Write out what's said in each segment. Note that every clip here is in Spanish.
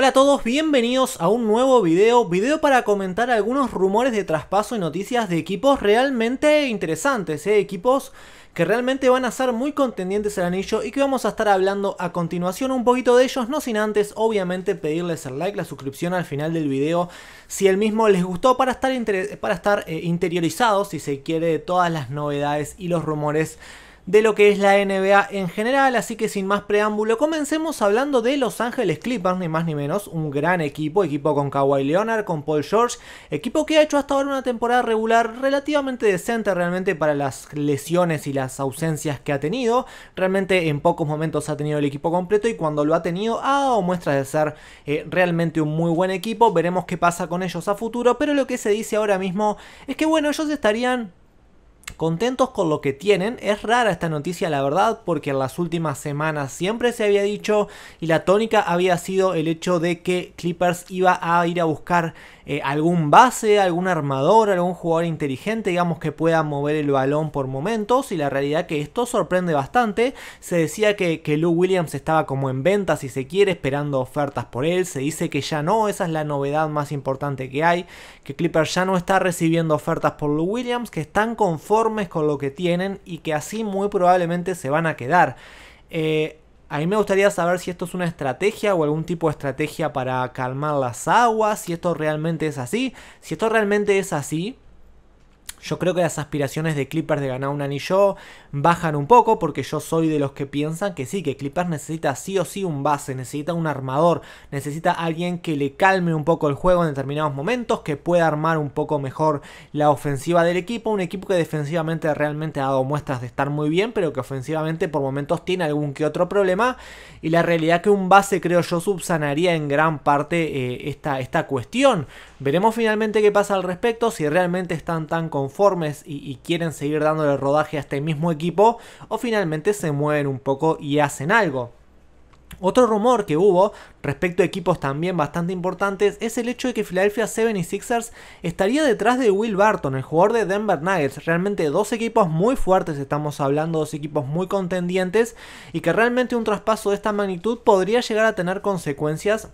Hola a todos, bienvenidos a un nuevo video, video para comentar algunos rumores de traspaso y noticias de equipos realmente interesantes, eh, equipos que realmente van a ser muy contendientes al anillo y que vamos a estar hablando a continuación un poquito de ellos, no sin antes obviamente pedirles el like, la suscripción al final del video si el mismo les gustó para estar, para estar eh, interiorizados si se quiere de todas las novedades y los rumores de lo que es la NBA en general, así que sin más preámbulo, comencemos hablando de Los Ángeles Clippers, ni más ni menos, un gran equipo, equipo con Kawhi Leonard, con Paul George, equipo que ha hecho hasta ahora una temporada regular relativamente decente realmente para las lesiones y las ausencias que ha tenido, realmente en pocos momentos ha tenido el equipo completo y cuando lo ha tenido ha ah, dado muestras de ser eh, realmente un muy buen equipo, veremos qué pasa con ellos a futuro, pero lo que se dice ahora mismo es que bueno, ellos estarían contentos con lo que tienen. Es rara esta noticia, la verdad, porque en las últimas semanas siempre se había dicho y la tónica había sido el hecho de que Clippers iba a ir a buscar eh, algún base, algún armador, algún jugador inteligente, digamos que pueda mover el balón por momentos. Y la realidad que esto sorprende bastante. Se decía que, que Lou Williams estaba como en venta, si se quiere, esperando ofertas por él. Se dice que ya no, esa es la novedad más importante que hay, que Clippers ya no está recibiendo ofertas por Lou Williams, que están conformes con lo que tienen y que así muy probablemente se van a quedar. Eh, a mí me gustaría saber si esto es una estrategia o algún tipo de estrategia para calmar las aguas, si esto realmente es así. Si esto realmente es así, yo creo que las aspiraciones de Clippers de ganar un anillo bajan un poco porque yo soy de los que piensan que sí, que Clippers necesita sí o sí un base, necesita un armador, necesita alguien que le calme un poco el juego en determinados momentos, que pueda armar un poco mejor la ofensiva del equipo, un equipo que defensivamente realmente ha dado muestras de estar muy bien, pero que ofensivamente por momentos tiene algún que otro problema y la realidad que un base creo yo subsanaría en gran parte eh, esta, esta cuestión. Veremos finalmente qué pasa al respecto, si realmente están tan confundidos y, quieren seguir dándole rodaje a este mismo equipo, o finalmente se mueven un poco y hacen algo. Otro rumor que hubo respecto a equipos también bastante importantes es el hecho de que Philadelphia 76ers estaría detrás de Will Barton, el jugador de Denver Nuggets. Realmente dos equipos muy fuertes, estamos hablando, dos equipos muy contendientes y que realmente un traspaso de esta magnitud podría llegar a tener consecuencias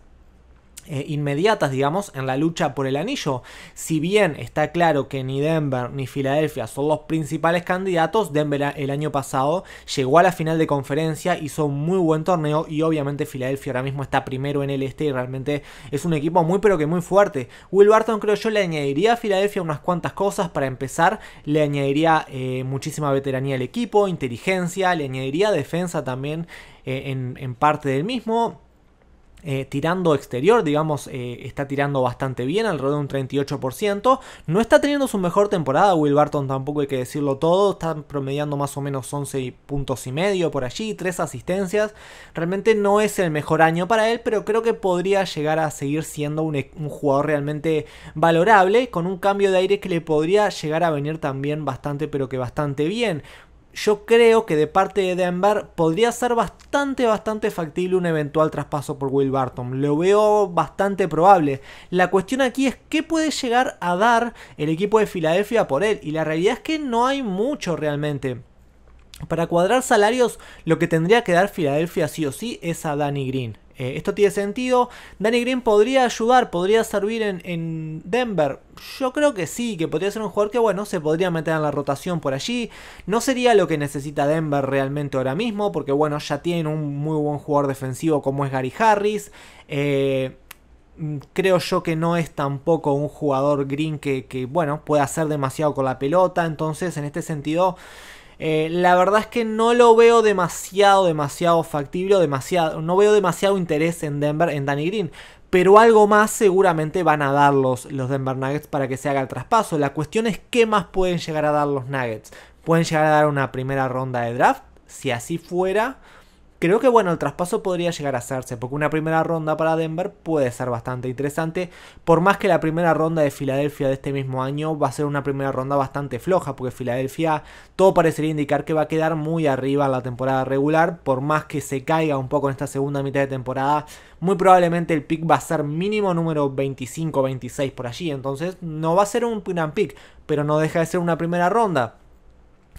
eh, inmediatas, digamos, en la lucha por el anillo. Si bien está claro que ni Denver ni Filadelfia son los principales candidatos, Denver el año pasado llegó a la final de conferencia, hizo un muy buen torneo y obviamente Filadelfia ahora mismo está primero en el este y realmente es un equipo muy pero que muy fuerte. Will Barton creo yo le añadiría a Filadelfia unas cuantas cosas para empezar, le añadiría eh, muchísima veteranía al equipo, inteligencia, le añadiría defensa también eh, en parte del mismo eh, tirando exterior, digamos, eh, está tirando bastante bien, alrededor de un 38%. No está teniendo su mejor temporada, Will Barton tampoco hay que decirlo todo, está promediando más o menos 11 puntos y medio por allí, 3 asistencias. Realmente no es el mejor año para él, pero creo que podría llegar a seguir siendo un, e-, un jugador realmente valorable, con un cambio de aire que le podría llegar a venir también bastante, pero que bastante bien yo creo que de parte de Denver podría ser bastante, bastante factible un eventual traspaso por Will Barton. Lo veo bastante probable. La cuestión aquí es qué puede llegar a dar el equipo de Filadelfia por él. Y la realidad es que no hay mucho realmente. Para cuadrar salarios, lo que tendría que dar Filadelfia sí o sí es a Danny Green. Eh, esto tiene sentido. Danny Green podría ayudar, podría servir en, Denver. Yo creo que sí, que podría ser un jugador que, bueno, se podría meter en la rotación por allí. No sería lo que necesita Denver realmente ahora mismo, porque, bueno, ya tiene un muy buen jugador defensivo como es Gary Harris. Eh, mm, creo yo que no es tampoco un jugador green que, que, bueno, pueda hacer demasiado con la pelota. Entonces, en este sentido, eh, la verdad es que no lo veo demasiado, demasiado factible, demasiado, no veo demasiado interés en Denver, en Danny Green. Pero algo más seguramente van a dar los Denver Nuggets para que se haga el traspaso. La cuestión es qué más pueden llegar a dar los Nuggets. Pueden llegar a dar una primera ronda de draft. Si así fuera, Creo que bueno, el traspaso podría llegar a hacerse, porque una primera ronda para Denver puede ser bastante interesante, por más que la primera ronda de Filadelfia de este mismo año va a ser una primera ronda bastante floja, porque Filadelfia todo parecería indicar que va a quedar muy arriba en la temporada regular, por más que se caiga un poco en esta segunda mitad de temporada, muy probablemente el pick va a ser mínimo número 25, 26 por allí, entonces no va a ser un gran pick, pero no deja de ser una primera ronda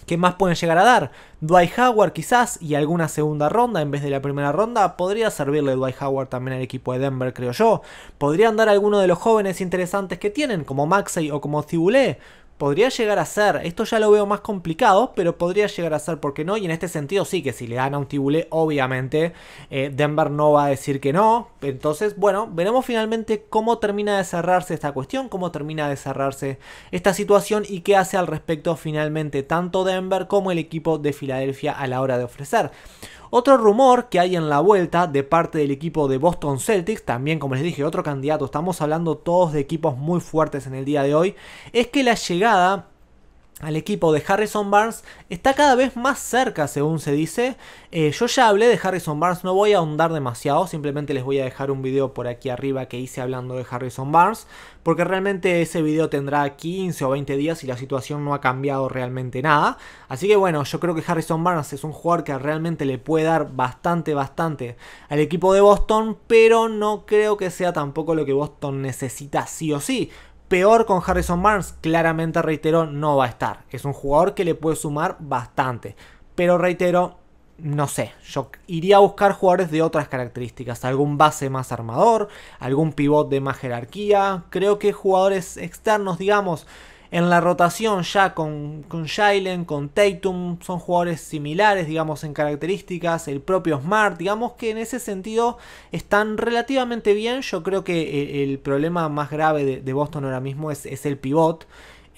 ¿Qué más pueden llegar a dar? Dwight Howard quizás y alguna segunda ronda en vez de la primera ronda. Podría servirle Dwight Howard también al equipo de Denver, creo yo. Podrían dar alguno de los jóvenes interesantes que tienen, como Maxey o como Cibulé podría llegar a ser, esto ya lo veo más complicado, pero podría llegar a ser, porque no? Y en este sentido sí, que si le dan a un tibulé, obviamente eh, Denver no va a decir que no. Entonces, bueno, veremos finalmente cómo termina de cerrarse esta cuestión, cómo termina de cerrarse esta situación y qué hace al respecto finalmente tanto Denver como el equipo de Filadelfia a la hora de ofrecer. Otro rumor que hay en la vuelta de parte del equipo de Boston Celtics, también como les dije, otro candidato, estamos hablando todos de equipos muy fuertes en el día de hoy, es que la llegada al equipo de Harrison Barnes está cada vez más cerca, según se dice. Eh, yo ya hablé de Harrison Barnes, no voy a ahondar demasiado, simplemente les voy a dejar un video por aquí arriba que hice hablando de Harrison Barnes, porque realmente ese video tendrá 15 o 20 días y la situación no ha cambiado realmente nada. Así que bueno, yo creo que Harrison Barnes es un jugador que realmente le puede dar bastante, bastante al equipo de Boston, pero no creo que sea tampoco lo que Boston necesita sí o sí. Peor con Harrison Barnes, claramente reitero, no va a estar. Es un jugador que le puede sumar bastante. Pero reitero, no sé, yo iría a buscar jugadores de otras características, algún base más armador, algún pivot de más jerarquía, creo que jugadores externos, digamos, en la rotación ya con, con con Tatum, son jugadores similares, digamos, en características, el propio Smart, digamos que en ese sentido están relativamente bien. Yo creo que eh, el, problema más grave de, Boston ahora mismo es, es el pivot.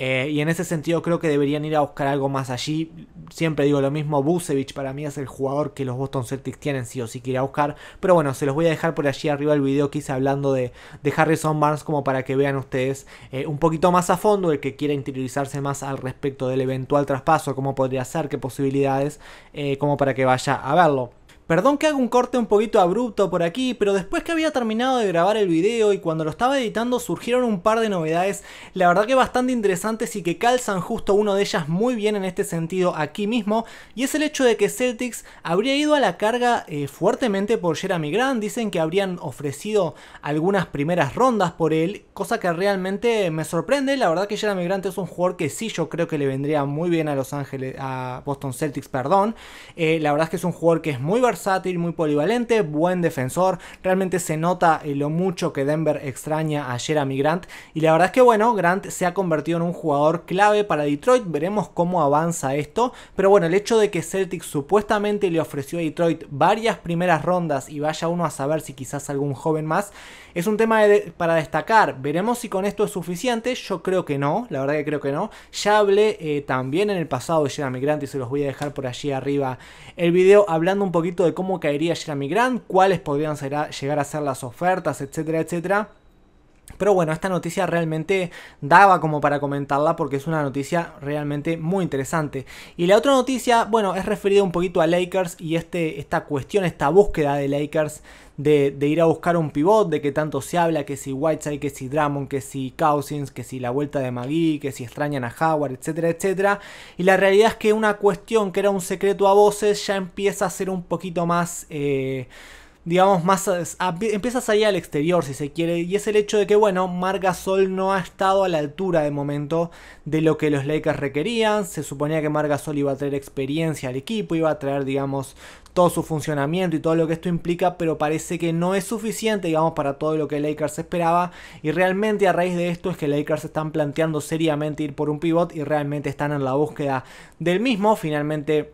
Eh, y en ese sentido creo que deberían ir a buscar algo más allí. Siempre digo lo mismo, Busevich para mí es el jugador que los Boston Celtics tienen sí o sí que buscar. Pero bueno, se los voy a dejar por allí arriba el video que hice hablando de, de Harrison Barnes como para que vean ustedes eh, un poquito más a fondo, el que quiera interiorizarse más al respecto del eventual traspaso, cómo podría ser, qué posibilidades, eh, como para que vaya a verlo. Perdón que hago un corte un poquito abrupto por aquí, pero después que había terminado de grabar el video y cuando lo estaba editando surgieron un par de novedades, la verdad que bastante interesantes y que calzan justo uno de ellas muy bien en este sentido aquí mismo, y es el hecho de que Celtics habría ido a la carga eh, fuertemente por Jeremy Grant, dicen que habrían ofrecido algunas primeras rondas por él, cosa que realmente me sorprende, la verdad que Jeremy Grant es un jugador que sí yo creo que le vendría muy bien a Los Ángeles, a Boston Celtics, perdón, eh, la verdad es que es un jugador que es muy versátil, versátil, muy polivalente, buen defensor. Realmente se nota eh, lo mucho que Denver extraña a Jeremy Grant. Y la verdad es que bueno, Grant se ha convertido en un jugador clave para Detroit. Veremos cómo avanza esto. Pero bueno, el hecho de que Celtic supuestamente le ofreció a Detroit varias primeras rondas y vaya uno a saber si quizás algún joven más, es un tema para destacar. Veremos si con esto es suficiente. Yo creo que no, la verdad que creo que no. Ya hablé eh, también en el pasado de Jeremy Grant y se los voy a dejar por allí arriba el video hablando un poquito de cómo caería Jeremy Grant, cuáles podrían ser llegar a ser las ofertas, etcétera, etcétera. Pero bueno, esta noticia realmente daba como para comentarla porque es una noticia realmente muy interesante. Y la otra noticia, bueno, es referida un poquito a Lakers y este, esta cuestión, esta búsqueda de Lakers de, ir a buscar un pivot, de que tanto se habla, que si Whiteside, que si Drummond, que si Cousins, que si la vuelta de Magui, que si extrañan a Howard, etcétera, etcétera. Y la realidad es que una cuestión que era un secreto a voces ya empieza a ser un poquito más... Eh, digamos, más empiezas empieza al exterior, si se quiere, y es el hecho de que, bueno, Marc Gasol no ha estado a la altura de momento de lo que los Lakers requerían. Se suponía que Marc Gasol iba a traer experiencia al equipo, iba a traer, digamos, todo su funcionamiento y todo lo que esto implica, pero parece que no es suficiente, digamos, para todo lo que Lakers esperaba. Y realmente a raíz de esto es que Lakers están planteando seriamente ir por un pivot y realmente están en la búsqueda del mismo. Finalmente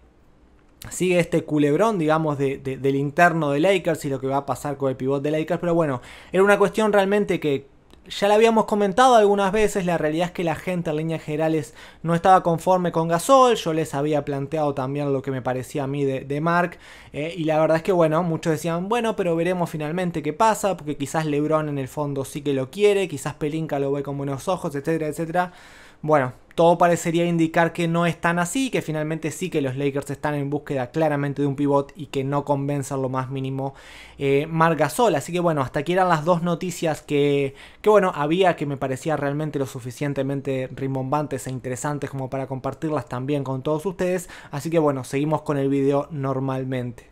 sigue este culebrón, digamos, del interno de Lakers y lo que va a pasar con el pivot de Lakers. Pero bueno, era una cuestión realmente que ya la habíamos comentado algunas veces, la realidad es que la gente en líneas generales no estaba conforme con Gasol, yo les había planteado también lo que me parecía a mí de, Mark, eh, y la verdad es que bueno, muchos decían, bueno, pero veremos finalmente qué pasa, porque quizás Lebron en el fondo sí que lo quiere, quizás Pelinka lo ve con buenos ojos, etcétera, etcétera. Bueno, todo parecería indicar que no es tan así, que finalmente sí que los Lakers están en búsqueda claramente de un pivot y que no convencen lo más mínimo eh, Margasol. Así que bueno, hasta aquí eran las dos noticias que, que bueno, había que me parecía realmente lo suficientemente rimbombantes e interesantes como para compartirlas también con todos ustedes. Así que bueno, seguimos con el video normalmente.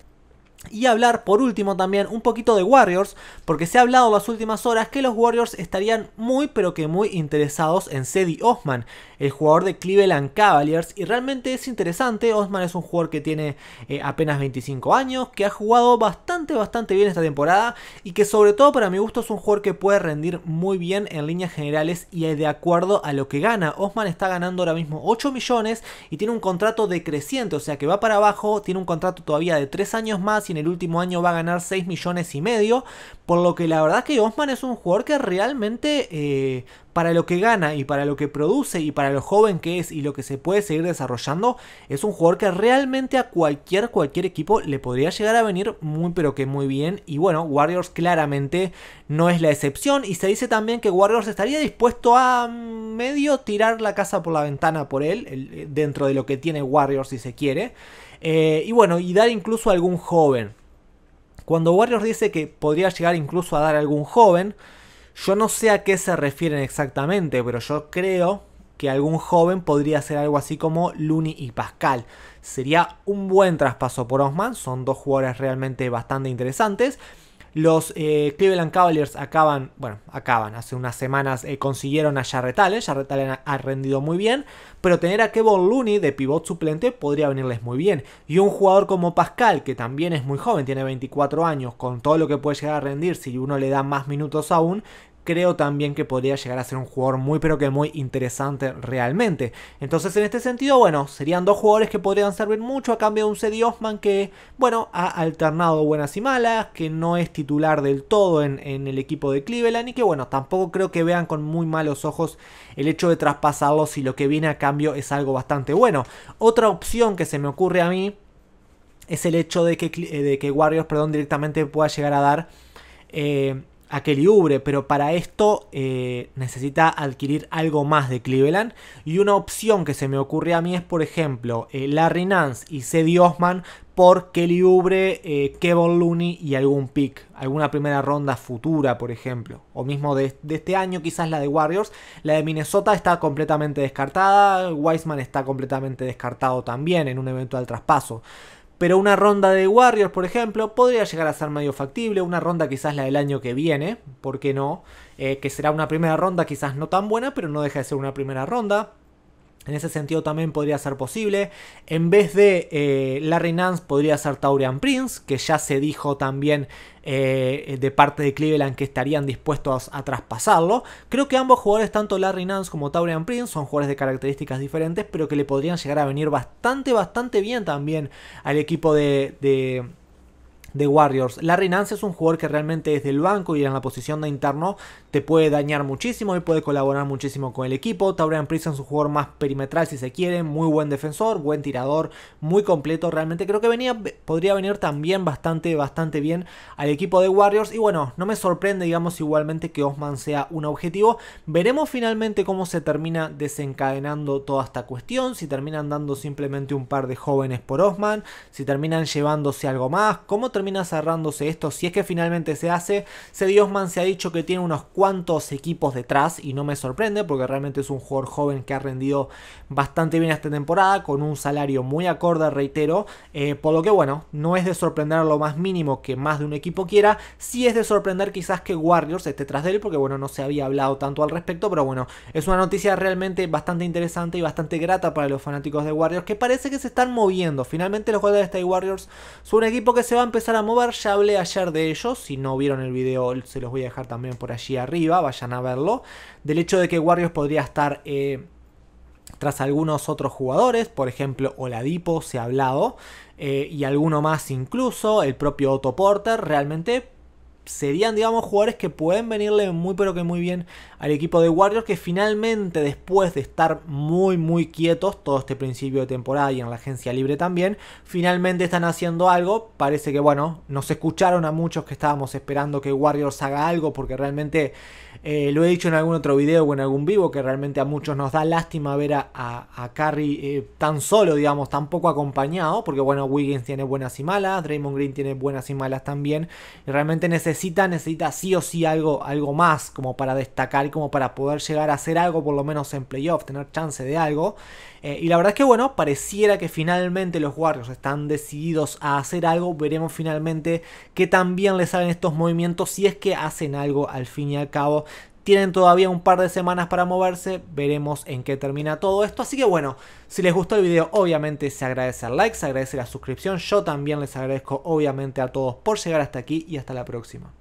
Y hablar por último también un poquito de Warriors, porque se ha hablado las últimas horas que los Warriors estarían muy pero que muy interesados en Cedi Osman, el jugador de Cleveland Cavaliers. Y realmente es interesante, Osman es un jugador que tiene eh, apenas 25 años, que ha jugado bastante bastante bien esta temporada y que sobre todo para mi gusto es un jugador que puede rendir muy bien en líneas generales y de acuerdo a lo que gana. Osman está ganando ahora mismo 8 millones y tiene un contrato decreciente, o sea que va para abajo, tiene un contrato todavía de 3 años más en el último año va a ganar 6 millones y medio, por lo que la verdad que Osman es un jugador que realmente eh, para lo que gana y para lo que produce y para lo joven que es y lo que se puede seguir desarrollando, es un jugador que realmente a cualquier, cualquier equipo le podría llegar a venir muy pero que muy bien. Y bueno, Warriors claramente no es la excepción y se dice también que Warriors estaría dispuesto a mm, medio tirar la casa por la ventana por él, eh, dentro de lo que tiene Warriors si se quiere. Eh, y bueno, y dar incluso a algún joven. Cuando Warriors dice que podría llegar incluso a dar a algún joven, yo no sé a qué se refieren exactamente, pero yo creo que algún joven podría ser algo así como Looney y Pascal. Sería un buen traspaso por Osman, son dos jugadores realmente bastante interesantes. Los eh, Cleveland Cavaliers acaban, bueno, acaban, hace unas semanas eh, consiguieron a charretales Allen, ha, rendido muy bien, pero tener a Kevon Looney de pivot suplente podría venirles muy bien. Y un jugador como Pascal, que también es muy joven, tiene 24 años, con todo lo que puede llegar a rendir si uno le da más minutos aún, creo también que podría llegar a ser un jugador muy pero que muy interesante realmente. Entonces en este sentido, bueno, serían dos jugadores que podrían servir mucho a cambio de un Cedi Osman que, bueno, ha alternado buenas y malas, que no es titular del todo en, el equipo de Cleveland y que, bueno, tampoco creo que vean con muy malos ojos el hecho de traspasarlo si lo que viene a cambio es algo bastante bueno. Otra opción que se me ocurre a mí es el hecho de que, eh, que Warriors perdón, directamente pueda llegar a dar eh, a Kelly Ubre, pero para esto eh, necesita adquirir algo más de Cleveland. Y una opción que se me ocurre a mí es, por ejemplo, eh, Larry Nance y Cedi Osman por Kelly Ubre, eh, Kevin Looney y algún pick, alguna primera ronda futura, por ejemplo, o mismo de, de, este año, quizás la de Warriors. La de Minnesota está completamente descartada, Wiseman está completamente descartado también en un eventual traspaso. Pero una ronda de Warriors, por ejemplo, podría llegar a ser medio factible. Una ronda quizás la del año que viene, ¿por qué no? Eh, que será una primera ronda quizás no tan buena, pero no deja de ser una primera ronda. En ese sentido también podría ser posible. En vez de eh, Larry Nance podría ser Taurian Prince, que ya se dijo también eh, de parte de Cleveland que estarían dispuestos a traspasarlo. Creo que ambos jugadores, tanto Larry Nance como Taurian Prince, son jugadores de características diferentes, pero que le podrían llegar a venir bastante, bastante bien también al equipo de de Warriors. Larry Nance es un jugador que realmente desde el banco y en la posición de interno te puede dañar muchísimo y puede colaborar muchísimo con el equipo. Taurian Prison es un jugador más perimetral si se quiere, muy buen defensor, buen tirador, muy completo. Realmente creo que venía, podría venir también bastante, bastante bien al equipo de Warriors. Y bueno, no me sorprende, digamos, igualmente que Osman sea un objetivo. Veremos finalmente cómo se termina desencadenando toda esta cuestión. Si terminan dando simplemente un par de jóvenes por Osman, si terminan llevándose algo más, cómo termina cerrándose esto, si es que finalmente se hace, Sediosman se ha dicho que tiene unos cuantos equipos detrás y no me sorprende porque realmente es un jugador joven que ha rendido bastante bien esta temporada con un salario muy acorde, reitero, eh, por lo que bueno, no es de sorprender lo más mínimo que más de un equipo quiera, si es de sorprender quizás que Warriors esté tras de él porque bueno, no se había hablado tanto al respecto, pero bueno, es una noticia realmente bastante interesante y bastante grata para los fanáticos de Warriors que parece que se están moviendo, finalmente los jugadores de State Warriors son un equipo que se va a empezar Mover, ya hablé ayer de ellos, si no vieron el video se los voy a dejar también por allí arriba, vayan a verlo, del hecho de que Warriors podría estar eh, tras algunos otros jugadores, por ejemplo Oladipo se ha hablado, eh, y alguno más incluso, el propio Otto Porter, realmente serían, digamos, jugadores que pueden venirle muy pero que muy bien al equipo de Warriors, que finalmente después de estar muy muy quietos todo este principio de temporada y en la agencia libre también, finalmente están haciendo algo. Parece que, bueno, nos escucharon a muchos que estábamos esperando que Warriors haga algo porque realmente eh, lo he dicho en algún otro video o en algún vivo que realmente a muchos nos da lástima ver a, a, eh, tan solo, digamos, tan poco acompañado, porque bueno, Wiggins tiene buenas y malas, Draymond Green tiene buenas y malas también, y realmente necesita, necesita sí o sí algo, algo más como para destacar, como para poder llegar a hacer algo, por lo menos en playoff, tener chance de algo. Eh, y la verdad es que bueno, pareciera que finalmente los Warriors están decididos a hacer algo. Veremos finalmente que también les salen estos movimientos si es que hacen algo al fin y al cabo. Tienen todavía un par de semanas para moverse, veremos en qué termina todo esto. Así que bueno, si les gustó el video obviamente se agradece el like, se agradece la suscripción. Yo también les agradezco obviamente a todos por llegar hasta aquí y hasta la próxima.